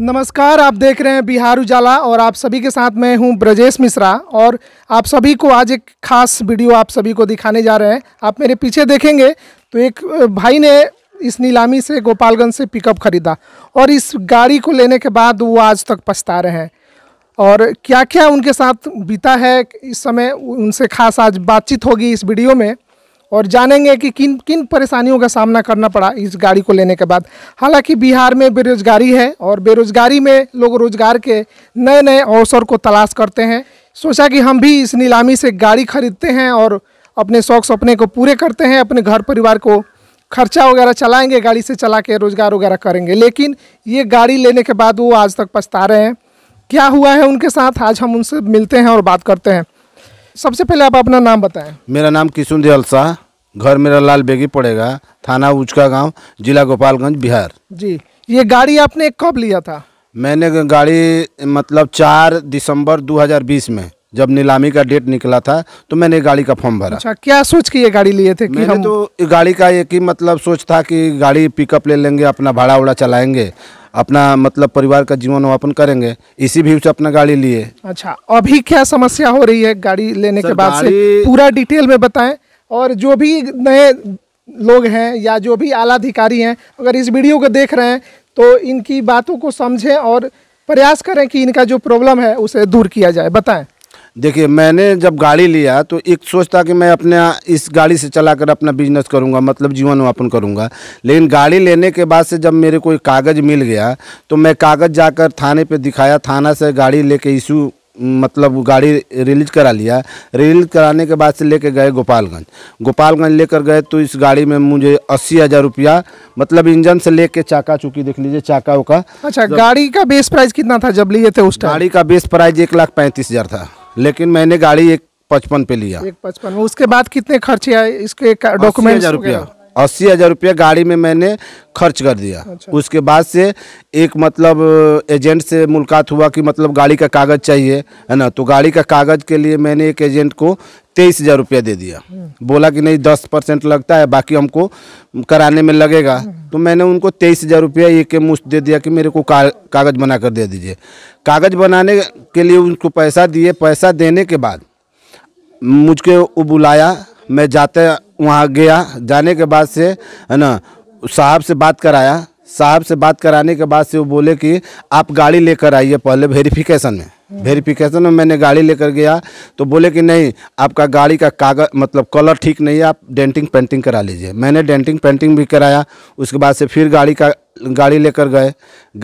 नमस्कार आप देख रहे हैं बिहार उजाला और आप सभी के साथ मैं हूं ब्रजेश मिश्रा और आप सभी को आज एक खास वीडियो आप सभी को दिखाने जा रहे हैं आप मेरे पीछे देखेंगे तो एक भाई ने इस नीलामी से गोपालगंज से पिकअप ख़रीदा और इस गाड़ी को लेने के बाद वो आज तक पछता रहे हैं और क्या क्या उनके साथ बीता है इस समय उनसे खास आज बातचीत होगी इस वीडियो में और जानेंगे कि किन किन परेशानियों का सामना करना पड़ा इस गाड़ी को लेने के बाद हालांकि बिहार में बेरोजगारी है और बेरोजगारी में लोग रोजगार के नए नए अवसर को तलाश करते हैं सोचा कि हम भी इस नीलामी से गाड़ी खरीदते हैं और अपने शौक सपने को पूरे करते हैं अपने घर परिवार को खर्चा वगैरह चलाएँगे गाड़ी से चला के रोज़गार वगैरह करेंगे लेकिन ये गाड़ी लेने के बाद वो आज तक पछता रहे हैं क्या हुआ है उनके साथ आज हम उनसे मिलते हैं और बात करते हैं सबसे पहले आप अपना नाम बताएं मेरा नाम किशुन दयाल शाह घर मेरा लाल बेगी पड़ेगा थाना उचका गांव जिला गोपालगंज बिहार जी ये गाड़ी आपने कब लिया था मैंने गाड़ी मतलब चार दिसंबर 2020 में जब नीलामी का डेट निकला था तो मैंने गाड़ी का फॉर्म भरा अच्छा क्या सोच के ये गाड़ी लिए थे कि मैंने हम... तो गाड़ी का एक ही मतलब सोच था कि गाड़ी पिकअप ले लेंगे अपना भाड़ा उड़ा चलाएंगे अपना मतलब परिवार का जीवन यापन करेंगे इसी भी अपना गाड़ी लिए अच्छा अभी क्या समस्या हो रही है गाड़ी लेने के बाद से पूरा डिटेल में बताएं और जो भी नए लोग हैं या जो भी आला अधिकारी हैं अगर इस वीडियो को देख रहे हैं तो इनकी बातों को समझें और प्रयास करें कि इनका जो प्रॉब्लम है उसे दूर किया जाए बताएं देखिए मैंने जब गाड़ी लिया तो एक सोचता कि मैं अपने इस गाड़ी से चला कर अपना बिजनेस करूँगा मतलब जीवन यापन करूंगा लेकिन गाड़ी लेने के बाद से जब मेरे कोई कागज़ मिल गया तो मैं कागज़ जाकर थाने पे दिखाया थाना से गाड़ी लेके इशू मतलब गाड़ी रिलीज करा लिया रिलीज कराने के बाद से लेके गए गोपालगंज गोपालगंज लेकर गए तो इस गाड़ी में मुझे अस्सी हज़ार रुपया मतलब इंजन से लेके चाका चुकी देख लीजिए चाका उका अच्छा गाड़ी का बेस प्राइस कितना था जब लिए थे उस गाड़ी का बेस प्राइस एक लाख पैंतीस हज़ार था लेकिन मैंने गाड़ी एक पचपन पे लिया एक पचपन उसके बाद कितने खर्चे आए इसके डॉक्यूमेंट हजार रुपया अस्सी हज़ार रुपया गाड़ी में मैंने खर्च कर दिया अच्छा। उसके बाद से एक मतलब एजेंट से मुलाकात हुआ कि मतलब गाड़ी का कागज़ चाहिए है ना तो गाड़ी का कागज़ के लिए मैंने एक एजेंट को तेईस हज़ार रुपया दे दिया बोला कि नहीं दस परसेंट लगता है बाकी हमको कराने में लगेगा तो मैंने उनको तेईस हज़ार रुपया ये के दे दिया कि मेरे को का, कागज़ बना कर दे दीजिए कागज़ बनाने के लिए उनको पैसा दिए पैसा देने के बाद मुझके वो बुलाया मैं जाते वहाँ गया जाने के बाद से है ना साहब से बात कराया साहब से बात कराने के बाद से वो बोले कि आप गाड़ी लेकर आइए पहले वेरिफिकेशन में वेरिफिकेशन में मैंने गाड़ी लेकर गया तो बोले कि नहीं आपका गाड़ी का कागज मतलब कलर ठीक नहीं है आप डेंटिंग पेंटिंग करा लीजिए मैंने डेंटिंग पेंटिंग भी कराया उसके बाद से फिर गाड़ी का गाड़ी लेकर गए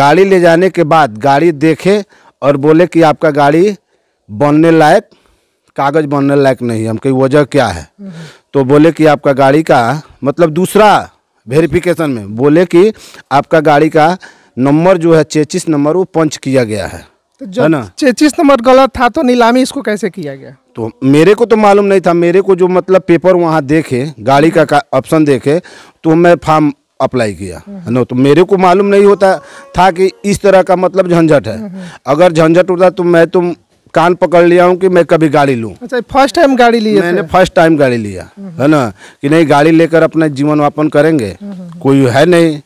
गाड़ी ले जाने के बाद गाड़ी देखे और बोले कि आपका गाड़ी बनने लायक कागज़ बनने लायक नहीं है हम कहीं वजह क्या है तो बोले कि आपका गाड़ी का मतलब दूसरा वेरिफिकेशन में बोले कि आपका गाड़ी का नंबर जो है चेचिस नंबर वो पंच किया गया है तो जब ना चेचिस नंबर गलत था तो नीलामी इसको कैसे किया गया तो मेरे को तो मालूम नहीं था मेरे को जो मतलब पेपर वहाँ देखे गाड़ी का ऑप्शन देखे तो मैं फार्म अप्लाई किया हम्म। है ना तो मेरे को मालूम नहीं होता था कि इस तरह का मतलब झंझट है हम्म, हम्म। अगर झंझट होता तो मैं तुम तो कान पकड़ लिया हूँ कि मैं कभी गाड़ी लूँ अच्छा फर्स्ट टाइम गाड़ी ली मैंने फर्स्ट टाइम गाड़ी लिया है ना कि नहीं गाड़ी लेकर अपना जीवन वापन करेंगे कोई है नहीं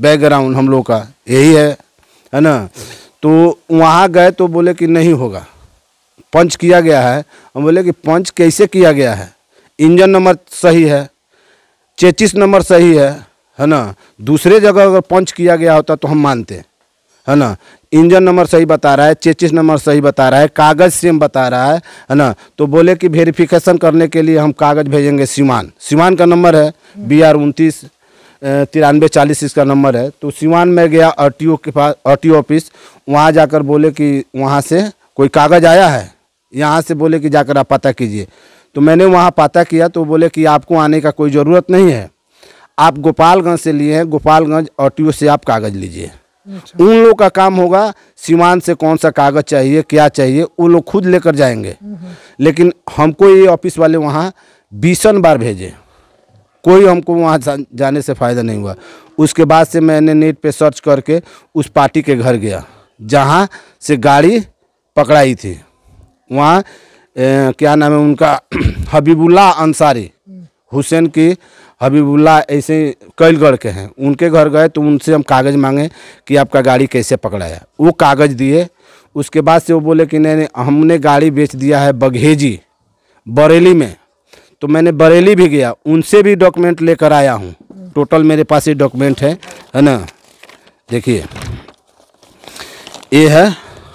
बैकग्राउंड हम लोग का यही है है ना तो वहाँ गए तो बोले कि नहीं होगा पंच किया गया है हम बोले कि पंच कैसे किया गया है इंजन नंबर सही है चेचिस नंबर सही है है ना दूसरे जगह अगर पंच किया गया होता तो हम मानते है ना इंजन नंबर सही बता रहा है चेचिस नंबर सही बता रहा है कागज़ सेम बता रहा है है ना तो बोले कि वेरिफिकेशन करने के लिए हम कागज़ भेजेंगे सीमान सीमान का नंबर है बी आर उनतीस तिरानवे चालीस इसका नंबर है तो सिवान में गया आर के पास आर ऑफिस वहाँ जाकर बोले कि वहाँ से कोई कागज़ आया है यहाँ से बोले कि जाकर आप पता कीजिए तो मैंने वहाँ पता किया तो बोले कि आपको आने का कोई ज़रूरत नहीं है आप गोपालगंज से लिए हैं गोपालगंज आर से आप कागज़ लीजिए अच्छा। उन लोग का काम होगा सीमान से कौन सा कागज़ चाहिए क्या चाहिए वो लोग खुद लेकर जाएंगे हम्म, हम्म। लेकिन हमको ये ऑफिस वाले वहाँ बीसन बार भेजें कोई हमको वहाँ जाने से फ़ायदा नहीं हुआ उसके बाद से मैंने नेट पे सर्च करके उस पार्टी के घर गया जहाँ से गाड़ी पकड़ाई थी वहाँ क्या नाम है उनका हबीबुल्ला अंसारी हुसैन की हबीबुल्ला ऐसे कैलगढ़ के हैं उनके घर गए तो उनसे हम कागज़ मांगे कि आपका गाड़ी कैसे पकड़ाया वो कागज़ दिए उसके बाद से वो बोले कि नहीं नहीं हमने गाड़ी बेच दिया है बघेजी बरेली में तो मैंने बरेली भी गया उनसे भी डॉक्यूमेंट लेकर आया हूँ टोटल मेरे पास ये डॉक्यूमेंट है है ना देखिए ये है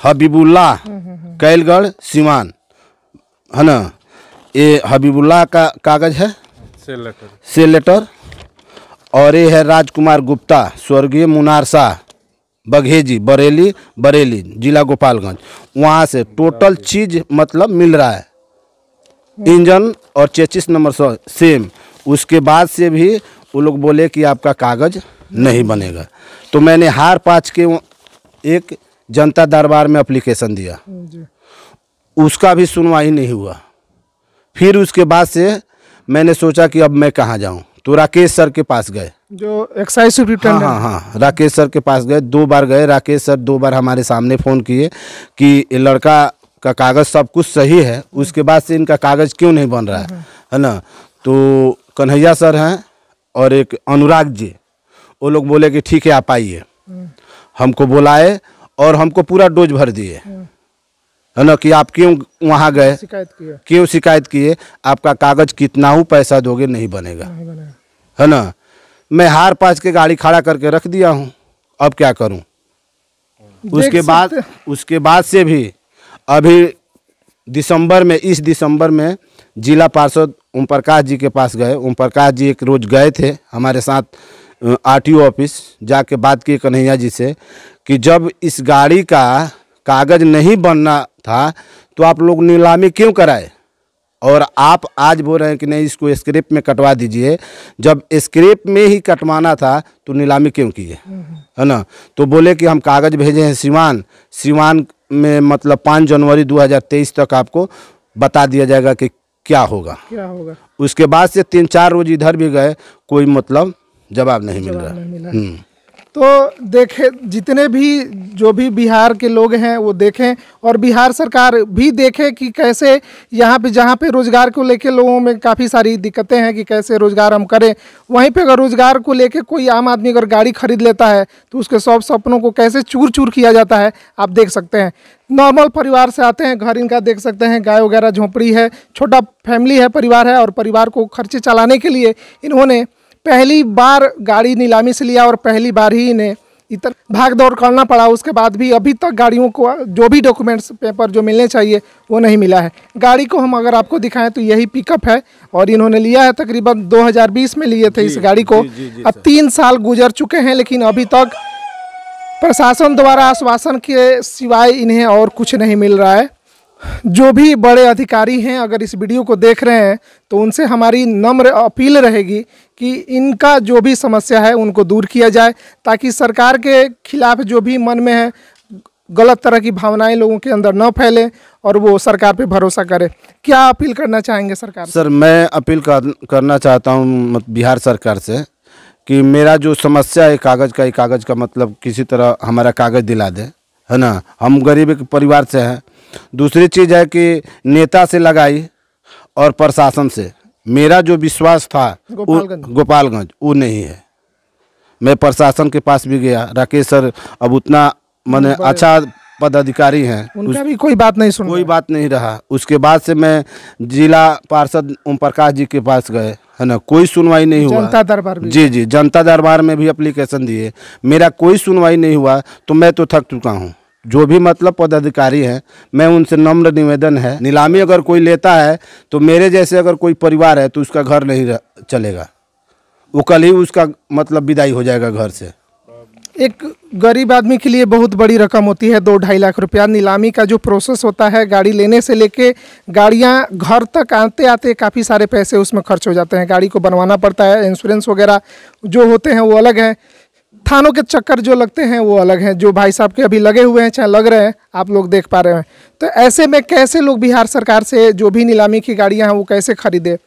हबीबुल्ला कैलगढ़ सिवान है ना ये हबीबुल्ला का कागज़ है से लेटर से लेटर और ये है राजकुमार गुप्ता स्वर्गीय मुनार शाह बघेजी बरेली बरेली जिला गोपालगंज वहाँ से टोटल चीज़ मतलब मिल रहा है इंजन और चेचिस नंबर सौ सेम उसके बाद से भी वो लोग बोले कि आपका कागज़ नहीं बनेगा तो मैंने हार पाँच के एक जनता दरबार में अप्लीकेशन दिया उसका भी सुनवाई नहीं हुआ फिर उसके बाद से मैंने सोचा कि अब मैं कहाँ जाऊँ तो राकेश सर के पास गए जो एक्साइज हाँ हाँ हाँ राकेश सर के पास गए दो बार गए राकेश सर दो बार हमारे सामने फ़ोन किए कि लड़का का कागज़ सब कुछ सही है उसके बाद से इनका कागज़ क्यों नहीं बन रहा है हम्म। है ना तो कन्हैया सर हैं और एक अनुराग जी वो लोग बोले कि ठीक है आप आइए हम्म। हमको बुलाए और हमको पूरा डोज भर दिए हम्म। है ना कि आप क्यों वहाँ गए क्यों शिकायत किए आपका कागज कितना हो पैसा दोगे नहीं बनेगा है ना मैं हार पाँच के गाड़ी खड़ा करके रख दिया हूँ अब क्या करूँ उसके बाद उसके बाद से भी अभी दिसंबर में इस दिसंबर में जिला पार्षद ओम प्रकाश जी के पास गए ओम प्रकाश जी एक रोज़ गए थे हमारे साथ आरटीओ ऑफिस जाके बात की कन्हैया जी से कि जब इस गाड़ी का कागज़ नहीं बनना था तो आप लोग नीलामी क्यों कराए और आप आज बोल रहे हैं कि नहीं इसको स्क्रिप्ट में कटवा दीजिए जब स्क्रिप्ट में ही कटवाना था तो नीलामी क्यों की है हम्म। है ना तो बोले कि हम कागज़ भेजे हैं सिवान सिवान में मतलब पाँच जनवरी 2023 तक आपको बता दिया जाएगा कि क्या होगा क्या होगा उसके बाद से तीन चार रोज इधर भी गए कोई मतलब जवाब नहीं मिल रहा, नहीं मिला। हम्म। तो देखे जितने भी जो भी बिहार के लोग हैं वो देखें और बिहार सरकार भी देखे कि कैसे यहाँ पे जहाँ पे रोज़गार को लेके लोगों में काफ़ी सारी दिक्कतें हैं कि कैसे रोज़गार हम करें वहीं पे अगर रोज़गार को लेके कोई आम आदमी अगर गाड़ी खरीद लेता है तो उसके सब सपनों को कैसे चूर चूर किया जाता है आप देख सकते हैं नॉर्मल परिवार से आते हैं घर इनका देख सकते हैं गाय वगैरह झोंपड़ी है छोटा फैमिली है परिवार है और परिवार को खर्चे चलाने के लिए इन्होंने पहली बार गाड़ी नीलामी से लिया और पहली बार ही इन्हें इतना भाग दौड़ करना पड़ा उसके बाद भी अभी तक गाड़ियों को जो भी डॉक्यूमेंट्स पेपर जो मिलने चाहिए वो नहीं मिला है गाड़ी को हम अगर आपको दिखाएं तो यही पिकअप है और इन्होंने लिया है तकरीबन 2020 में लिए थे इस गाड़ी को जी, जी, जी, अब तीन साल गुजर चुके हैं लेकिन अभी तक प्रशासन द्वारा आश्वासन के सिवाय इन्हें और कुछ नहीं मिल रहा है जो भी बड़े अधिकारी हैं अगर इस वीडियो को देख रहे हैं तो उनसे हमारी नम्र अपील रहेगी कि इनका जो भी समस्या है उनको दूर किया जाए ताकि सरकार के खिलाफ जो भी मन में है गलत तरह की भावनाएं लोगों के अंदर न फैलें और वो सरकार पे भरोसा करें क्या अपील करना चाहेंगे सरकार सर मैं अपील कर, करना चाहता हूँ बिहार सरकार से कि मेरा जो समस्या है कागज़ का कागज़ का मतलब किसी तरह हमारा कागज़ दिला दे है ना हम गरीब परिवार से हैं दूसरी चीज़ है कि नेता से लगाई और प्रशासन से मेरा जो विश्वास था गोपालगंज गोपालगंज वो नहीं है मैं प्रशासन के पास भी गया राकेश सर अब उतना मैंने अच्छा पदाधिकारी हैं उनका भी कोई बात नहीं सुन कोई बात नहीं रहा उसके बाद से मैं जिला पार्षद ओम प्रकाश जी के पास गए है ना कोई सुनवाई नहीं हुआ जनता दरबार जी जी जनता दरबार में भी अप्लीकेशन दिए मेरा कोई सुनवाई नहीं हुआ तो मैं तो थक चुका हूँ जो भी मतलब पदाधिकारी हैं मैं उनसे नम्र निवेदन है नीलामी अगर कोई लेता है तो मेरे जैसे अगर कोई परिवार है तो उसका घर नहीं चलेगा वो कल ही उसका मतलब विदाई हो जाएगा घर से एक गरीब आदमी के लिए बहुत बड़ी रकम होती है दो ढाई लाख रुपया नीलामी का जो प्रोसेस होता है गाड़ी लेने से लेके गाड़ियाँ घर तक आते आते काफ़ी सारे पैसे उसमें खर्च हो जाते हैं गाड़ी को बनवाना पड़ता है इंश्योरेंस वगैरह जो होते हैं वो अलग हैं थानों के चक्कर जो लगते हैं वो अलग हैं जो भाई साहब के अभी लगे हुए हैं चाहे लग रहे हैं आप लोग देख पा रहे हैं तो ऐसे में कैसे लोग बिहार सरकार से जो भी नीलामी की गाड़ियाँ हैं वो कैसे खरीदे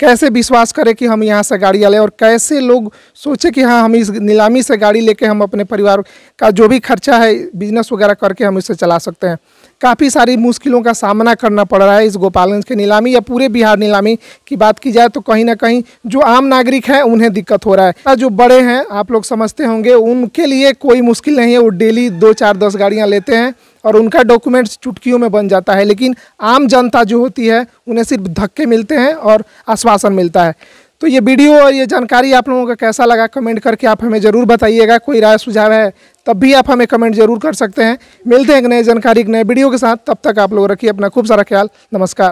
कैसे विश्वास करें कि हम यहाँ से गाड़ियां लें और कैसे लोग सोचे कि हाँ हम इस नीलामी से गाड़ी लेके हम अपने परिवार का जो भी खर्चा है बिजनेस वगैरह करके हम इसे चला सकते हैं काफ़ी सारी मुश्किलों का सामना करना पड़ रहा है इस गोपालगंज के नीलामी या पूरे बिहार नीलामी की बात की जाए तो कहीं ना कहीं जो आम नागरिक हैं उन्हें दिक्कत हो रहा है जो बड़े हैं आप लोग समझते होंगे उनके लिए कोई मुश्किल नहीं है वो डेली दो चार दस गाड़ियाँ लेते हैं और उनका डॉक्यूमेंट्स चुटकियों में बन जाता है लेकिन आम जनता जो होती है उन्हें सिर्फ धक्के मिलते हैं और आश्वासन मिलता है तो ये वीडियो और ये जानकारी आप लोगों का कैसा लगा कमेंट करके आप हमें ज़रूर बताइएगा कोई राय सुझाव है तब भी आप हमें कमेंट जरूर कर सकते हैं मिलते हैं एक नए जानकारी एक नए वीडियो के साथ तब तक आप लोग रखिए अपना खूब सारा ख्याल नमस्कार